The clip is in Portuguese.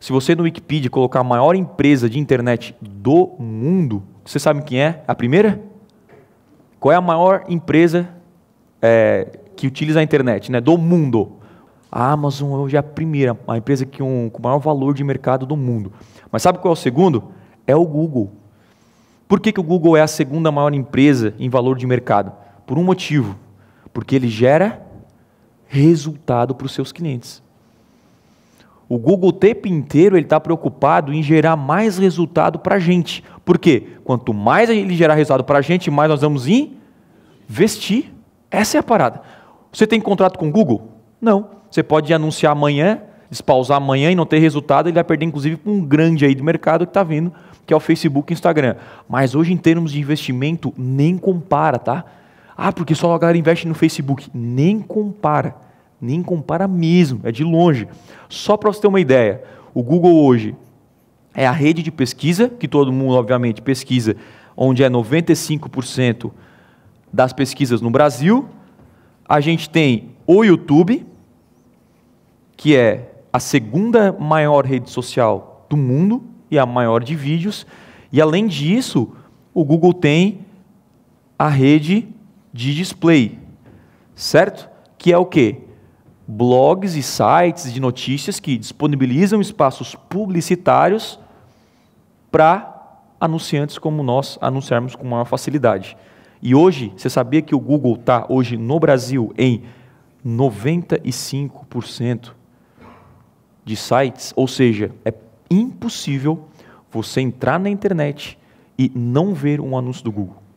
Se você no Wikipedia colocar a maior empresa de internet do mundo, você sabe quem é a primeira? Qual é a maior empresa é, que utiliza a internet né, do mundo? A Amazon hoje é a primeira, a empresa que um, com o maior valor de mercado do mundo. Mas sabe qual é o segundo? É o Google. Por que, que o Google é a segunda maior empresa em valor de mercado? Por um motivo. Porque ele gera resultado para os seus clientes. O Google o tempo inteiro ele está preocupado em gerar mais resultado para a gente. Por quê? Quanto mais ele gerar resultado para a gente, mais nós vamos investir. Essa é a parada. Você tem contrato com o Google? Não. Você pode anunciar amanhã, despausar amanhã e não ter resultado, ele vai perder inclusive com um grande aí do mercado que está vindo, que é o Facebook e Instagram. Mas hoje em termos de investimento, nem compara, tá? Ah, porque só a galera investe no Facebook. Nem compara. Nem compara mesmo, é de longe. Só para você ter uma ideia, o Google hoje é a rede de pesquisa, que todo mundo, obviamente, pesquisa, onde é 95% das pesquisas no Brasil. A gente tem o YouTube, que é a segunda maior rede social do mundo e a maior de vídeos. E além disso, o Google tem a rede de display, certo? Que é o quê? blogs e sites de notícias que disponibilizam espaços publicitários para anunciantes como nós anunciarmos com maior facilidade. E hoje, você sabia que o Google está hoje no Brasil em 95% de sites? Ou seja, é impossível você entrar na internet e não ver um anúncio do Google.